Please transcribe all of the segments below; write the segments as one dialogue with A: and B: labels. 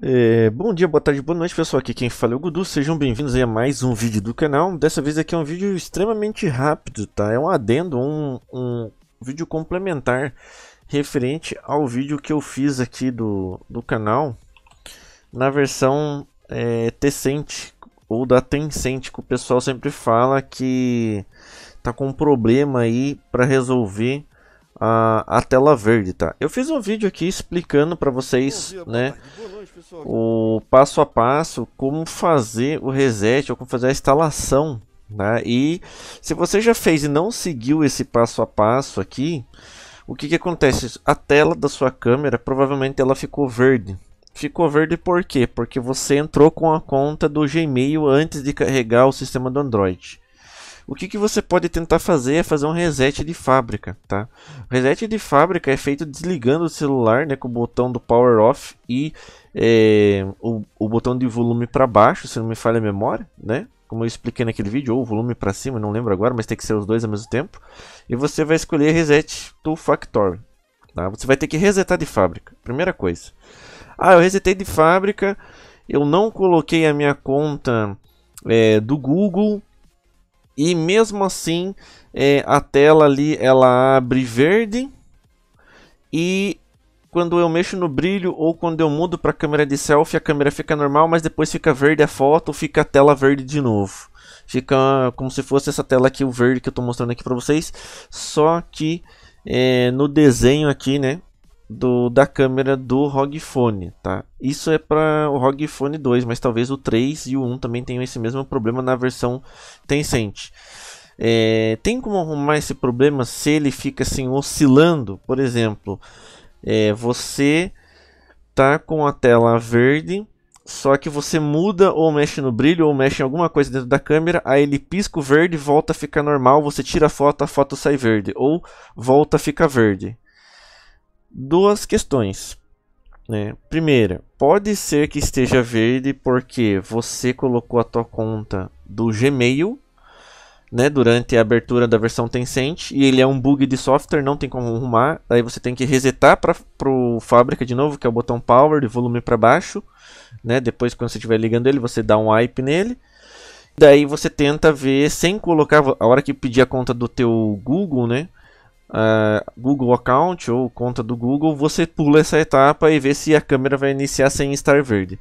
A: É, bom dia, boa tarde, boa noite pessoal, aqui quem fala é o Gudu, sejam bem-vindos a mais um vídeo do canal Dessa vez aqui é um vídeo extremamente rápido, tá? É um adendo, um, um vídeo complementar referente ao vídeo que eu fiz aqui do, do canal Na versão é, Tencent, ou da Tencent, que o pessoal sempre fala que tá com um problema aí para resolver a, a tela verde, tá? Eu fiz um vídeo aqui explicando para vocês, dia, né, noite, o passo a passo, como fazer o reset ou como fazer a instalação, né? E se você já fez e não seguiu esse passo a passo aqui, o que que acontece? A tela da sua câmera, provavelmente ela ficou verde. Ficou verde por quê? Porque você entrou com a conta do Gmail antes de carregar o sistema do Android. O que, que você pode tentar fazer é fazer um reset de fábrica, tá? reset de fábrica é feito desligando o celular, né, com o botão do power off e é, o, o botão de volume para baixo, se não me falha a memória, né? Como eu expliquei naquele vídeo, ou volume para cima, não lembro agora, mas tem que ser os dois ao mesmo tempo. E você vai escolher reset to factory. Tá? Você vai ter que resetar de fábrica, primeira coisa. Ah, eu resetei de fábrica, eu não coloquei a minha conta é, do Google e mesmo assim, é, a tela ali ela abre verde. E quando eu mexo no brilho ou quando eu mudo para câmera de selfie, a câmera fica normal, mas depois fica verde a foto, fica a tela verde de novo. Fica ah, como se fosse essa tela aqui, o verde que eu estou mostrando aqui para vocês, só que é, no desenho aqui, né, do, da câmera do ROG Phone, tá? Isso é para o ROG Phone 2, mas talvez o 3 e o 1 também tenham esse mesmo problema na versão Tencent. É, tem como arrumar esse problema se ele fica assim oscilando? Por exemplo, é, você tá com a tela verde, só que você muda ou mexe no brilho ou mexe em alguma coisa dentro da câmera, aí ele pisca o verde, volta a ficar normal, você tira a foto, a foto sai verde, ou volta a ficar verde duas questões. Né? Primeira, pode ser que esteja verde porque você colocou a tua conta do Gmail né, durante a abertura da versão Tencent e ele é um bug de software, não tem como arrumar. Aí você tem que resetar para o fábrica de novo, que é o botão power de volume para baixo. Né, depois, quando você estiver ligando ele, você dá um wipe nele. Daí você tenta ver sem colocar a hora que pedir a conta do teu Google, né? uh, Google Account ou conta do Google, você pula essa etapa e vê se a câmera vai iniciar sem estar verde.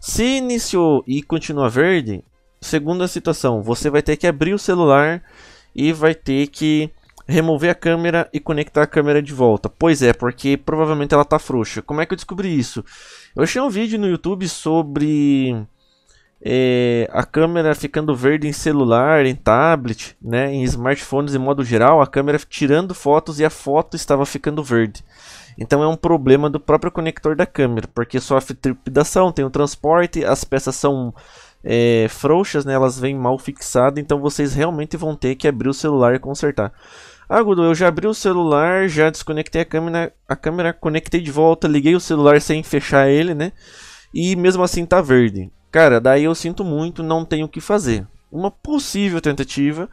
A: Se iniciou e continua verde, segunda situação, você vai ter que abrir o celular e vai ter que remover a câmera e conectar a câmera de volta. Pois é, porque provavelmente ela está frouxa. Como é que eu descobri isso? Eu achei um vídeo no YouTube sobre é, a câmera ficando verde em celular, em tablet, né, em smartphones em modo geral, a câmera tirando fotos e a foto estava ficando verde. Então é um problema do próprio conector da câmera, porque sofre tripulação tem o transporte, as peças são é, frouxas, né, elas vêm mal fixadas, então vocês realmente vão ter que abrir o celular e consertar. Ah, Gudu, eu já abri o celular, já desconectei a câmera, a câmera conectei de volta, liguei o celular sem fechar ele, né? E mesmo assim tá verde. Cara, daí eu sinto muito, não tenho o que fazer. Uma possível tentativa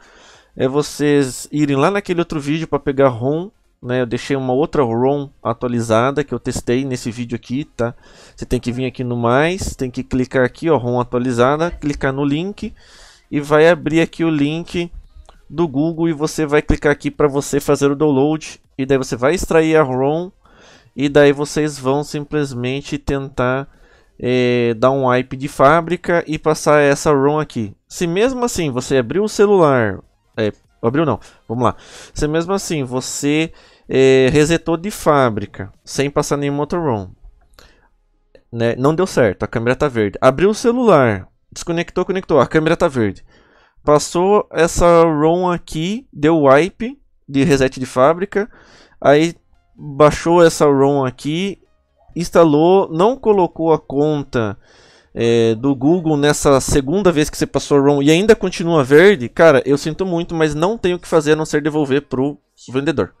A: é vocês irem lá naquele outro vídeo para pegar ROM, né? Eu deixei uma outra ROM atualizada que eu testei nesse vídeo aqui, tá? Você tem que vir aqui no mais, tem que clicar aqui, ó, ROM atualizada, clicar no link e vai abrir aqui o link do Google e você vai clicar aqui para você fazer o download e daí você vai extrair a ROM e daí vocês vão simplesmente tentar é, dar um wipe de fábrica e passar essa ROM aqui. Se mesmo assim você abriu o celular, é, abriu não, vamos lá. Se mesmo assim você é, resetou de fábrica sem passar nenhum outro ROM, né? não deu certo, a câmera tá verde. Abriu o celular, desconectou, conectou, a câmera tá verde. Passou essa ROM aqui, deu wipe de reset de fábrica, aí baixou essa ROM aqui instalou, não colocou a conta é, do Google nessa segunda vez que você passou ROM e ainda continua verde, cara, eu sinto muito, mas não tenho o que fazer a não ser devolver pro vendedor.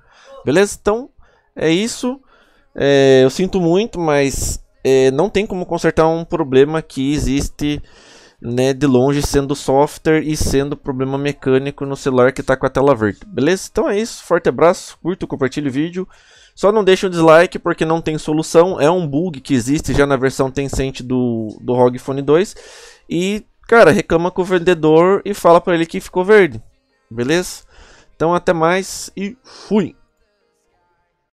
A: Beleza? Então, é isso. É, eu sinto muito, mas é, não tem como consertar um problema que existe né, de longe sendo software e sendo problema mecânico no celular que está com a tela verde. Beleza? Então é isso. Forte abraço, curta, compartilhe o vídeo. Só não deixa o dislike porque não tem solução. É um bug que existe já na versão Tencent do, do ROG Phone 2. E, cara, reclama com o vendedor e fala para ele que ficou verde. Beleza? Então até mais e fui!